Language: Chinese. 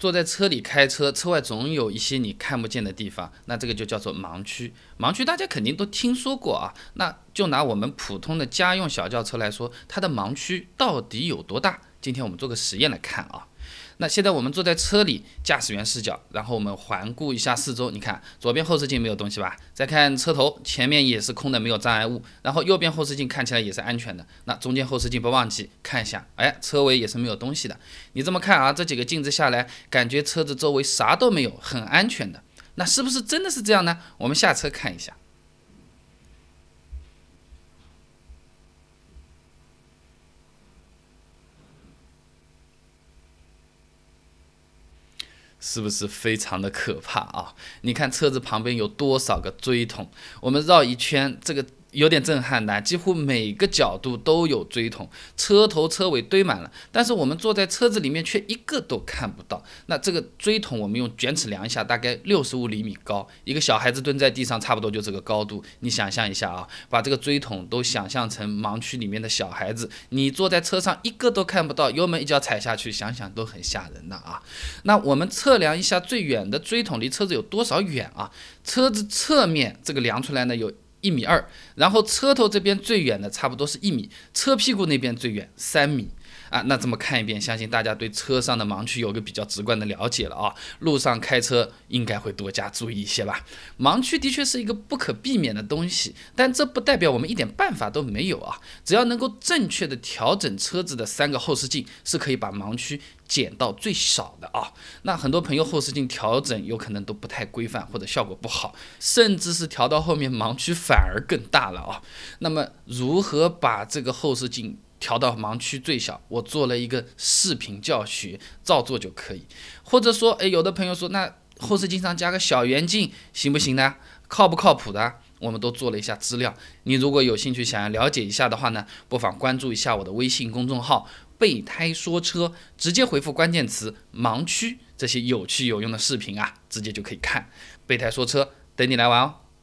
坐在车里开车，车外总有一些你看不见的地方，那这个就叫做盲区。盲区大家肯定都听说过啊，那就拿我们普通的家用小轿车来说，它的盲区到底有多大？今天我们做个实验来看啊。那现在我们坐在车里，驾驶员视角，然后我们环顾一下四周。你看左边后视镜没有东西吧？再看车头前面也是空的，没有障碍物。然后右边后视镜看起来也是安全的。那中间后视镜不忘记看一下，哎，车尾也是没有东西的。你这么看啊，这几个镜子下来，感觉车子周围啥都没有，很安全的。那是不是真的是这样呢？我们下车看一下。是不是非常的可怕啊？你看车子旁边有多少个锥桶？我们绕一圈这个。有点震撼的，几乎每个角度都有锥桶，车头车尾堆满了。但是我们坐在车子里面却一个都看不到。那这个锥桶我们用卷尺量一下，大概六十五厘米高，一个小孩子蹲在地上差不多就这个高度。你想象一下啊，把这个锥桶都想象成盲区里面的小孩子，你坐在车上一个都看不到，油门一脚踩下去，想想都很吓人的啊。那我们测量一下最远的锥桶离车子有多少远啊？车子侧面这个量出来呢有。一米二，然后车头这边最远的差不多是一米，车屁股那边最远三米。啊，那这么看一遍，相信大家对车上的盲区有个比较直观的了解了啊。路上开车应该会多加注意一些吧。盲区的确是一个不可避免的东西，但这不代表我们一点办法都没有啊。只要能够正确的调整车子的三个后视镜，是可以把盲区减到最少的啊。那很多朋友后视镜调整有可能都不太规范，或者效果不好，甚至是调到后面盲区反而更大了啊。那么如何把这个后视镜？调到盲区最小，我做了一个视频教学，照做就可以。或者说，诶，有的朋友说，那后视镜上加个小圆镜行不行呢？靠不靠谱的？我们都做了一下资料，你如果有兴趣想要了解一下的话呢，不妨关注一下我的微信公众号“备胎说车”，直接回复关键词“盲区”，这些有趣有用的视频啊，直接就可以看。备胎说车，等你来玩。哦。